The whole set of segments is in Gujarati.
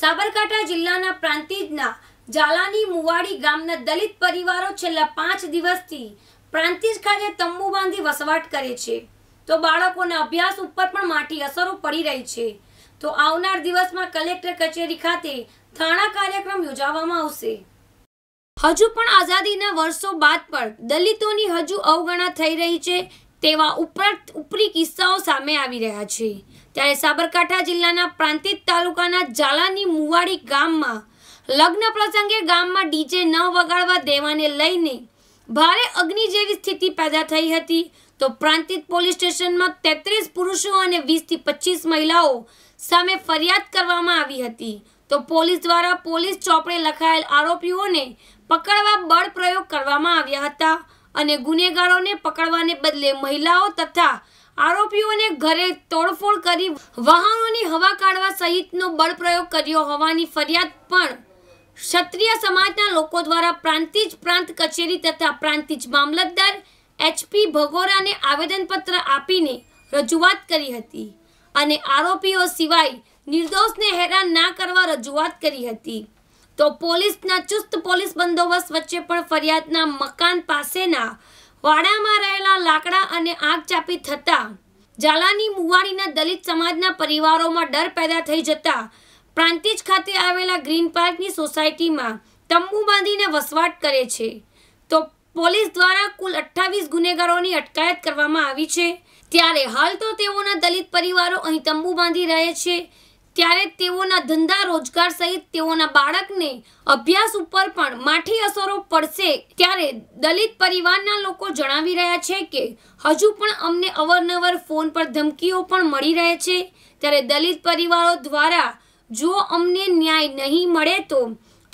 સાબરકાંઠા જિલ્લાના પ્રાંતિજના જાલાની મુવાડી ગામના દલિત પરિવારો છેલ્લા પાંચ દિવસથી પ્રાંતિજ ખાતે તંબુ બાંધી વસવાટ કરે છે તો બાળકોના અભ્યાસ ઉપર પણ માઠી અસરો પડી રહી છે તો આવનાર દિવસમાં કલેક્ટર કચેરી ખાતે થાણા કાર્યક્રમ યોજાવામાં આવશે હજુ પણ આઝાદીના વર્ષો બાદ પણ દલિતોની હજુ અવગણા થઈ રહી છે તેવા ઉપરાંત ઉપરી કિસ્સાઓ સામે આવી રહ્યા છે ત્યારે સાબરકાંઠા જિલ્લાના પ્રાંતિત તાલુકાના ઝાલાની મુવાડી ગામમાં લગ્ન પ્રસંગે ગામમાં ડીજે ન વગાડવા દેવાને લઈને ભારે અગ્નિ જેવી સ્થિતિ પેદા થઈ હતી તો પ્રાંતિત પોલીસ સ્ટેશનમાં તેત્રીસ પુરુષો અને વીસથી પચીસ મહિલાઓ સામે ફરિયાદ કરવામાં આવી હતી તો પોલીસ દ્વારા પોલીસ ચોપડે લખાયેલ આરોપીઓને પકડવા બળ પ્રયોગ કરવામાં આવ્યા હતા અને ગુનેગારોને પકડવાને બદલે મહિલાઓ તથા આરોપીઓને ઘરે તોડફોડ કરી વાહનોની હવા કાઢવા સહિતનો બળપ્રયોગ કર્યો હોવાની ફરિયાદ પણ ક્ષત્રિય સમાજના લોકો દ્વારા પ્રાંતિજ પ્રાંત કચેરી તથા પ્રાંતિજ મામલતદાર એચપી ભગોરાને આવેદનપત્ર આપીને રજૂઆત કરી હતી અને આરોપીઓ સિવાય નિર્દોષને હેરાન ના કરવા રજૂઆત કરી હતી તો પોલીસના ચુસ્ત પોલીસ બંદોબસ્ત વચ્ચે પણ ફરિયાદના મકાન પાસેના વાડામાં રહેલા લાકડા અને આગ ચાપી થતાં ઝાલાની મુવાડીના દલિત સમાજના પરિવારોમાં ડર પેદા થઈ જતાં પ્રાંતિજ ખાતે આવેલા ગ્રીન પાર્કની સોસાયટીમાં તંબુ બાંધીને વસવાટ કરે છે તો પોલીસ દ્વારા કુલ અઠ્ઠાવીસ ગુનેગારોની અટકાયત કરવામાં આવી છે ત્યારે હાલ તો તેઓના દલિત પરિવારો અહીં તંબુ બાંધી રહે છે ત્યારે તેઓના ધંધા રોજગાર સહિત તેઓના બાળકને અભ્યાસ ઉપર પણ માઠી અસરો પડશે ત્યારે દલિત પરિવારના લોકો જણાવી રહ્યા છે કે હજુ પણ અમને અવરનવર ફોન પર ધમકીઓ પણ મળી રહે છે ત્યારે દલિત પરિવારો દ્વારા જો અમને ન્યાય નહીં મળે તો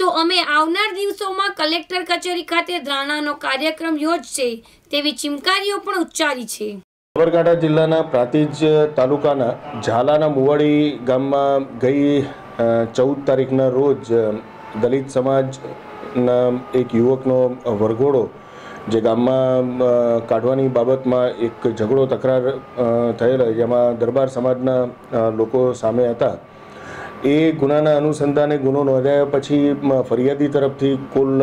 તો અમે આવનાર દિવસોમાં કલેક્ટર કચેરી ખાતે ધરાણાનો કાર્યક્રમ યોજશે તેવી ચિમકારીઓ પણ ઉચ્ચારી છે સાબરકાંઠા જિલ્લાના પ્રાતિજ તાલુકાના ઝાલાના મુવાડી ગામમાં ગઈ ચૌદ તારીખના રોજ દલિત સમાજના એક યુવકનો વરઘોડો જે ગામમાં કાઢવાની બાબતમાં એક ઝઘડો તકરાર થયેલો જેમાં દરબાર સમાજના લોકો સામે હતા એ ગુનાના અનુસંધાને ગુનો નોંધાયા પછી ફરિયાદી તરફથી કુલ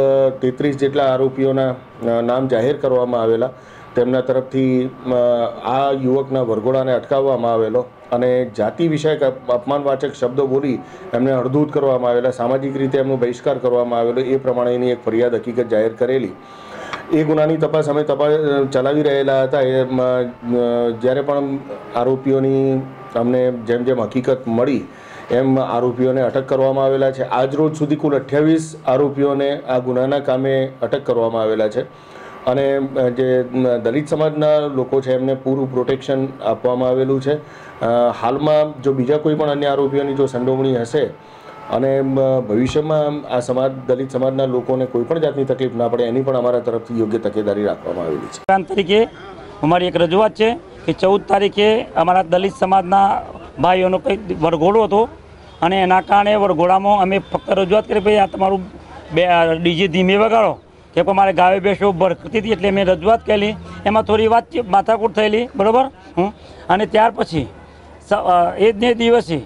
તેત્રીસ જેટલા આરોપીઓના નામ જાહેર કરવામાં આવેલા તેમના તરફથી આ યુવકના વરઘોડાને અટકાવવામાં આવેલો અને જાતિ વિષયક અપમાનવાચક શબ્દો બોલી એમને અડધૂત કરવામાં આવેલા સામાજિક રીતે એમનો બહિષ્કાર કરવામાં આવેલો એ પ્રમાણે એની એક ફરિયાદ હકીકત જાહેર કરેલી એ ગુનાની તપાસ અમે તપાસ ચલાવી રહેલા હતા એ જ્યારે પણ આરોપીઓની અમને જેમ જેમ હકીકત મળી એમ આરોપીઓને અટક કરવામાં આવેલા છે આજ રોજ સુધી કુલ અઠ્યાવીસ આરોપીઓને આ ગુનાના કામે અટક કરવામાં આવેલા છે અને જે દલિત સમાજના લોકો છે એમને પૂરું પ્રોટેક્શન આપવામાં આવેલું છે હાલમાં જો બીજા કોઈ પણ અન્ય આરોપીઓની જો સંડોવણી હશે અને ભવિષ્યમાં આ સમાજ દલિત સમાજના લોકોને કોઈ પણ જાતની તકલીફ ના પડે એની પણ અમારા તરફથી યોગ્ય તકેદારી રાખવામાં આવેલી છે તરીકે અમારી એક રજૂઆત છે કે ચૌદ તારીખે અમારા દલિત સમાજના ભાઈઓનો કંઈક વરઘોડો હતો અને એના કારણે વરઘોડામાં અમે ફક્ત રજૂઆત કરી ભાઈ આ તમારું બે ડીજે ધીમે વગાડો કે મારે ગાવે બેસો ભરતી હતી એટલે મેં રજૂઆત કરેલી એમાં થોડી વાતચીત માથાકૂટ થયેલી બરાબર હું અને ત્યાર પછી એ જ ને દિવસે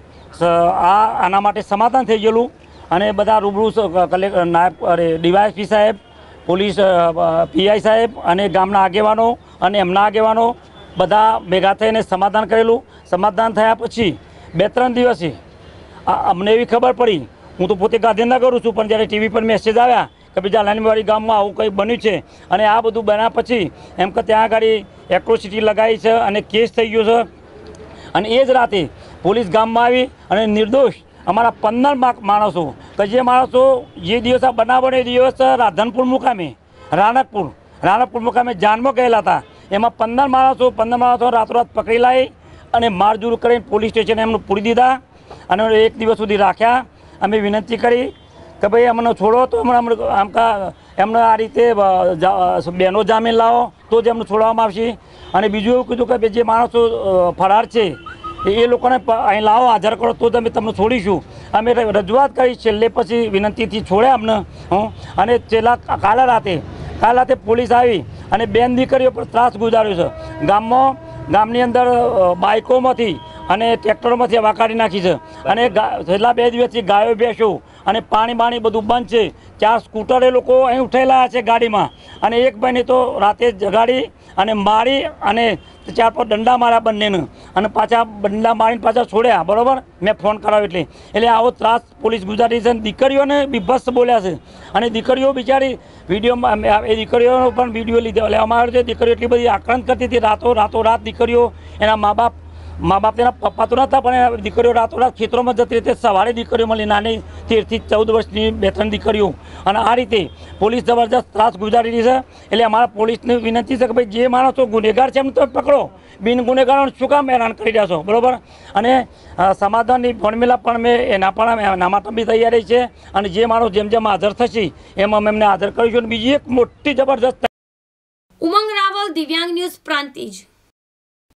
આ આના માટે સમાધાન થઈ ગયેલું અને બધા રૂબરૂ કલેક્ટર નાયબ અરે ડીવાયએસપી સાહેબ પોલીસ પીઆઈ સાહેબ અને ગામના આગેવાનો અને એમના આગેવાનો બધા ભેગા થઈને સમાધાન કરેલું સમાધાન થયા પછી બે ત્રણ દિવસે અમને એવી ખબર પડી હું તો પોતે ગાંધીનગર કરું છું પણ જ્યારે ટીવી પર મેસેજ આવ્યા કે બીજા લાલમીવાડી ગામમાં આવું કંઈ બન્યું છે અને આ બધું બન્યા પછી એમ કે ત્યાં આગળ એક્રોસિટી લગાવી છે અને કેસ થઈ ગયો છે અને એ જ રાતે પોલીસ ગામમાં આવી અને નિર્દોષ અમારા પંદર માણસો કે જે માણસો જે દિવસ આ બનાવ એ દિવસ રાધનપુર મુકામે રાણકપુર રાણકપુર મુકામે જાનમાં ગયેલા હતા એમાં પંદર માણસો પંદર માણસો રાતોરાત પકડી લાવી અને મારઝૂર કરીને પોલીસ સ્ટેશને એમનું પૂરી દીધા અને એક દિવસ સુધી રાખ્યા અમે વિનંતી કરી કે ભાઈ અમને છોડો તો હમણાં આમ કા એમને આ રીતે બેનો જામીન લાવો તો જ એમને છોડવામાં આવશે અને બીજું એવું કીધું કે જે માણસો ફરાર છે એ લોકોને અહીં લાવો હાજર કરો તો જ અમે તમને છોડીશું અમે રજૂઆત કરી છેલ્લે પછી વિનંતીથી છોડ્યા અમને હું અને છેલ્લા કાલે રાતે કાલે રાતે પોલીસ આવી અને બેન દીકરીઓ પર ત્રાસ ગુજાર્યો છે ગામમાં ગામની અંદર બાઇકોમાંથી અને ટ્રેક્ટરોમાંથી વાકાડી નાખી છે અને છેલ્લા બે દિવસથી ગાયો બેસ્યું અને પાણી બાણી બધું બંધ છે ચાર સ્કૂટર એ લોકો અહીં ઉઠેલા છે ગાડીમાં અને એક ભાઈને તો રાતે જગાડી અને મારી અને ચાર પર દંડા માર્યા બંનેને અને પાછા દંડા મારીને પાછા છોડ્યા બરાબર મેં ફોન કરાવ્યો એટલે એટલે આવો ત્રાસ પોલીસ ગુજરાતી છે દીકરીઓને બીભત્સ બોલ્યા છે અને દીકરીઓ બિચારી વિડીયોમાં એ દીકરીઓનો પણ વિડીયો લીધો લેવામાં આવ્યો છે દીકરીઓ એટલી બધી આક્રાંત કરતી હતી રાતો રાતો રાત દીકરીઓ એના મા બાપ મા બાપ તેના પપ્પા તો નહોતા પણ દીકરીઓ રાતોરાત ખેતરોમાં જતી રીતે સવારે દીકરીઓ મળી નાની તેરથી ચૌદ વર્ષની બે ત્રણ દીકરીઓ અને આ રીતે પોલીસ જબરજસ્ત ત્રાસ ગુજારી છે એટલે અમારા પોલીસને વિનંતી છે કે ભાઈ જે માણસો ગુનેગાર છે એમ તો પકડો બિન ગુનેગારોને શું કામ હેરાન કરી રહ્યા છો બરાબર અને સમાધાનની ભણમેલા પણ મેં એના પણ નામાતમ બી તૈયારી છે અને જે માણસ જેમ જેમ હાજર થશે એમ અમે એમને હાજર કરીશું અને બીજી એક મોટી જબરજસ્ત ઉમંગ રાવલ દિવ્યાંગ ન્યૂઝ પ્રાંતિજ